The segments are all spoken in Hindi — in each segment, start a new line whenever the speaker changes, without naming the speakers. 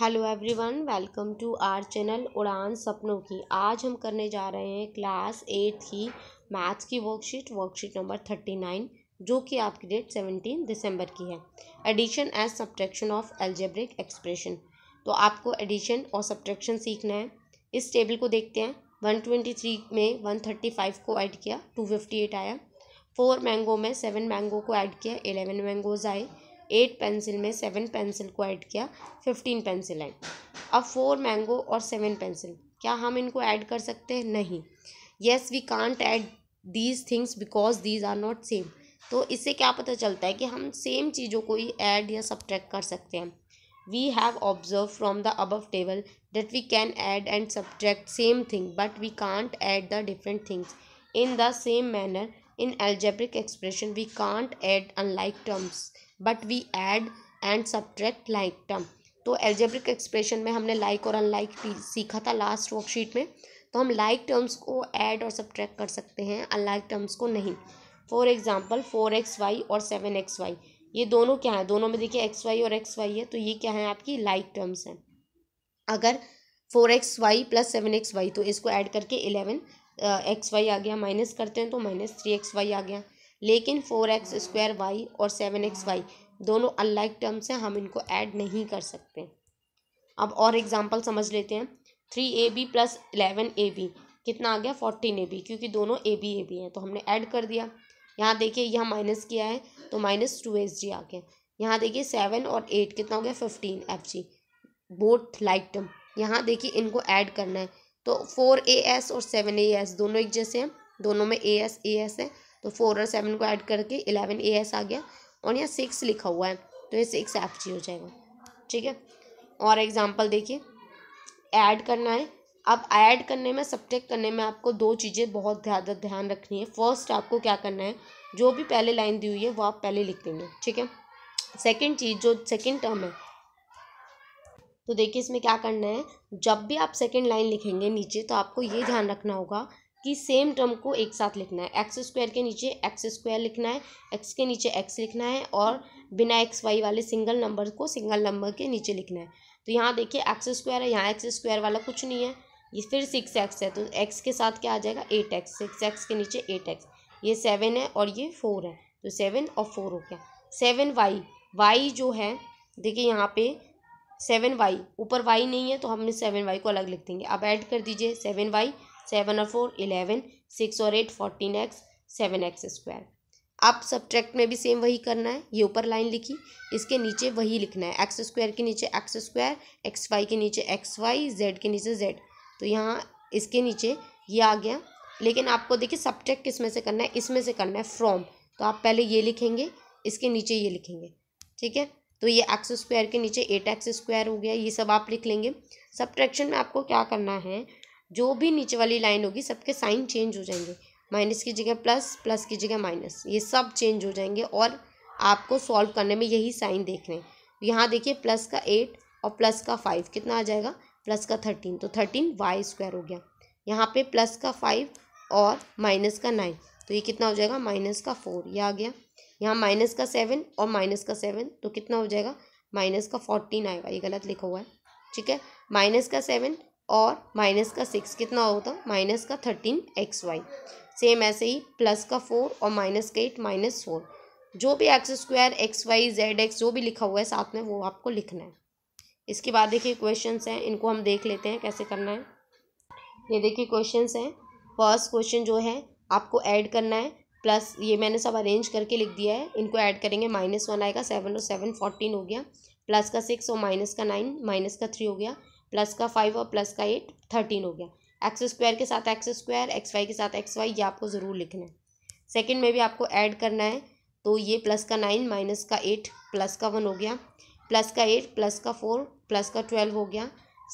hello everyone welcome to our channel उड़ान सपनों की आज हम करने जा रहे हैं क्लास एट की मैथ्स की worksheet worksheet number thirty nine जो कि आपकी डेट सेवनटीन दिसंबर की है addition and subtraction of algebraic expression तो आपको एडिशन और सब्ट्रैक्शन सीखना है इस टेबल को देखते हैं वन ट्वेंटी थ्री में वन थर्टी फाइव को ऐड किया टू फिफ्टी एट आया फोर मैंगो में सेवन मैंगो को ऐड किया एलेवन मैंगोज आए एट पेंसिल में सेवन पेंसिल को ऐड किया फिफ्टीन पेंसिल आई अब फोर मैंगो और सेवन पेंसिल क्या हम इनको ऐड कर सकते हैं नहीं yes we can't add these things because these are not same तो इससे क्या पता चलता है कि हम सेम चीज़ों को ही ऐड या सब्ट्रैक्ट कर सकते हैं we have observe from the above table that we can add and subtract same thing but we can't add the different things in the same manner in algebraic expression we can't add unlike terms but we add and subtract like term तो एल्जेब्रिक एक्सप्रेशन में हमने लाइक like और अनलाइक सीखा था लास्ट वर्कशीट में तो हम लाइक like टर्म्स को ऐड और सब्ट्रैक्ट कर सकते हैं अनलाइक टर्म्स को नहीं for example four x y और सेवन एक्स वाई ये दोनों क्या है दोनों में देखिए एक्स वाई और एक्स वाई है तो ये क्या है आपकी लाइक like टर्म्स हैं अगर four x y plus seven x y तो इसको ऐड करके इलेवन एक्स वाई आ गया माइनस करते हैं तो माइनस थ्री एक्स वाई आ गया लेकिन फोर एक्स स्क्वायर वाई और सेवन एक्स वाई दोनों अनलाइक टर्म्स हैं हम इनको ऐड नहीं कर सकते अब और एग्जाम्पल समझ लेते हैं three a b plus eleven a b कितना आ गया फोर्टीन ए बी क्योंकि दोनों ए बी ए बी हैं तो हमने ऐड कर दिया यहाँ देखिए यहाँ माइनस किया है तो माइनस टू एस जी आ गया यहाँ देखिए सेवन और एट कितना हो गया fifteen f g both like term यहाँ देखिए इनको ऐड करना है तो फोर ए एस और सेवन ए एस दोनों एक जैसे हैं दोनों में ए एस ए एस है तो फोर और सेवन को ऐड करके इलेवन ए एस आ गया और यहाँ सिक्स लिखा हुआ है तो ये सिक्स एफ जी हो जाएगा ठीक है और एग्जाम्पल देखिए ऐड करना है अब ऐड करने में सब्ट्रैक्ट करने में आपको दो चीज़ें बहुत ज़्यादा ध्यान रखनी है फर्स्ट आपको क्या करना है जो भी पहले लाइन दी हुई है वो आप पहले लिख देंगे ठीक है सेकेंड चीज़ जो सेकेंड टर्म है तो देखिए इसमें क्या करना है जब भी आप सेकेंड लाइन लिखेंगे नीचे तो आपको ये ध्यान रखना होगा कि सेम टर्म को एक साथ लिखना है एक्स स्क्वायर के नीचे एक्स स्क्वायर लिखना है एक्स के नीचे एक्स लिखना है और बिना एक्स वाई वाले सिंगल नंबर को सिंगल नंबर के नीचे लिखना है तो यहाँ देखिए एक्स स्क्वायर है यहाँ एक्स स्क्वायर वाला कुछ नहीं है ये फिर सिक्स एक्स है तो एक्स के साथ क्या आ जाएगा एट एक्स सिक्स एक्स के नीचे एट एक्स ये सेवन है और ये फोर है तो सेवन और फोर हो गया सेवन वाई वाई जो है देखिए यहाँ पे सेवन वाई ऊपर वाई नहीं है तो हमने सेवन वाई को अलग लिख देंगे अब ऐड कर दीजिए सेवन वाई सेवन और फोर इलेवन सिक्स और eight fourteen x seven x square आप सब्ट्रैक्ट में भी सेम वही करना है ये ऊपर लाइन लिखी इसके नीचे वही लिखना है एक्स स्क्वायर के नीचे एक्स स्क्वायर एक्स वाई के नीचे एक्स वाई जेड के नीचे जेड तो यहाँ इसके नीचे ये आ गया लेकिन आपको देखिए सब्ट्रैक्ट किस में से करना है इसमें से करना है फ्रॉम तो आप पहले ये लिखेंगे इसके नीचे ये लिखेंगे ठीक है तो ये एक्स स्क्वायर के नीचे एट एक्स स्क्वायर हो गया ये सब आप लिख लेंगे सब्ट्रैक्शन में आपको क्या करना है जो भी नीचे वाली लाइन होगी सबके साइन चेंज हो जाएंगे माइनस की जगह प्लस प्लस की जगह माइनस ये सब चेंज हो जाएंगे और आपको सॉल्व करने में यही साइन देख रहे हैं यहाँ देखिए प्लस का एट और प्लस का फाइव कितना आ जाएगा प्लस का थर्टीन तो थर्टीन वाई स्क्वायर हो गया यहाँ पे प्लस का फाइव और माइनस का नाइन तो ये कितना हो जाएगा माइनस का फोर ये आ गया यहाँ माइनस का सेवन और माइनस का सेवन तो कितना हो जाएगा माइनस का फोर्टीन आएगा ये गलत लिखा हुआ है ठीक है माइनस का सेवन और माइनस का सिक्स कितना होता माइनस का थर्टीन एक्स वाई सेम ऐसे ही प्लस का फोर और माइनस का एट माइनस फोर जो भी x square x y z x जो भी लिखा हुआ है साथ में वो आपको लिखना है इसके बाद देखिए क्वेश्चंस हैं इनको हम देख लेते हैं कैसे करना है ये देखिए क्वेश्चंस हैं फर्स्ट क्वेश्चन जो है आपको ऐड करना है प्लस ये मैंने सब अरेंज करके लिख दिया है इनको ऐड करेंगे माइनस वन आएगा सेवन और सेवन फोर्टीन हो गया प्लस का सिक्स और माइनस का नाइन माइनस का थ्री हो गया प्लस का फाइव और प्लस का एट थर्टीन हो गया एक्स स्क्वायर के साथ एक्स स्क्वायर एक्स वाई के साथ एक्स वाई ये आपको ज़रूर लिखना है सेकेंड में भी आपको ऐड करना है तो ये प्लस का नाइन माइनस का एट प्लस का वन हो गया प्लस का एट प्लस का फोर प्लस का ट्वेल्व हो गया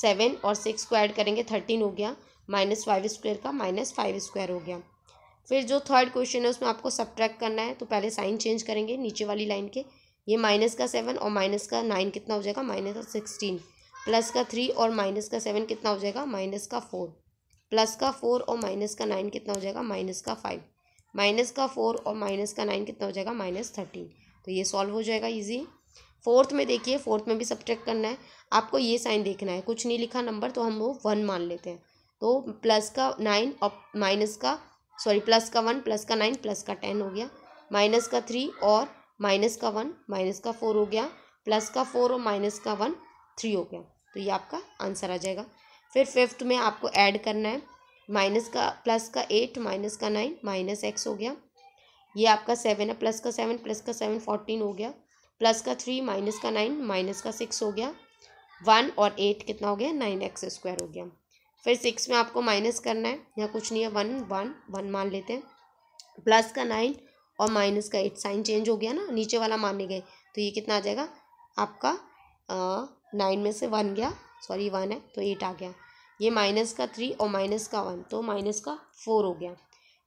सेवन और सिक्स को ऐड करेंगे थर्टीन हो गया माइनस फाइव स्क्वायर का माइनस फाइव स्क्वायर हो गया फिर जो थर्ड क्वेश्चन है उसमें आपको सब्ट्रैक्ट करना है तो पहले साइन चेंज करेंगे नीचे वाली लाइन के ये माइनस का सेवन और माइनस का नाइन कितना हो जाएगा माइनस का सिक्सटीन प्लस का थ्री और माइनस का सेवन कितना हो जाएगा माइनस का फोर प्लस का फोर और माइनस का नाइन कितना हो जाएगा माइनस का फाइव माइनस का फोर और माइनस का नाइन कितना हो जाएगा माइनस थर्टीन तो ये सॉल्व हो जाएगा ईजी फोर्थ में देखिए फोर्थ में भी सब्ट्रैक्ट करना है आपको ये साइन देखना है कुछ नहीं लिखा नंबर तो हम वो वन मान लेते हैं तो प्लस का नाइन और माइनस का सॉरी प्लस का वन प्लस का नाइन प्लस का टेन हो गया माइनस का थ्री और माइनस का वन माइनस का फोर हो गया प्लस का फोर और माइनस का वन थ्री हो गया तो ये आपका आंसर आ जाएगा फिर फिफ्थ में आपको ऐड करना है माइनस का प्लस का एट माइनस का नाइन माइनस एक्स हो गया ये आपका सेवन है प्लस का सेवन प्लस का सेवन फोर्टीन हो गया प्लस का थ्री माइनस का नाइन माइनस का सिक्स हो गया वन और एट कितना हो गया नाइन एक्स स्क्वायर हो गया फिर सिक्स में आपको माइनस करना है यहाँ कुछ नहीं है वन वन वन मान लेते हैं प्लस का नाइन और माइनस का एट साइन चेंज हो गया ना नीचे वाला माने गए तो ये कितना आ जाएगा आपका नाइन में से वन गया सॉरी वन है तो एट आ गया ये माइनस का थ्री और माइनस का वन तो माइनस का फोर हो गया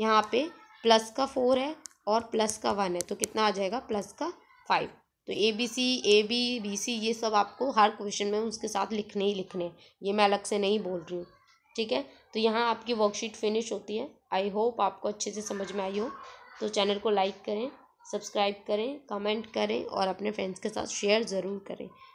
यहाँ पे प्लस का फोर है और प्लस का वन है तो कितना आ जाएगा प्लस का फाइव तो a b c a b b c ये सब आपको हर क्वेश्चन में उसके साथ लिखने ही लिखने ये मैं अलग से नहीं बोल रही हूँ ठीक है तो यहाँ आपकी वर्कशीट फिनिश होती है आई होप आपको अच्छे से समझ में आई हो तो चैनल को लाइक करें सब्सक्राइब करें कमेंट करें और अपने फ्रेंड्स के साथ शेयर ज़रूर करें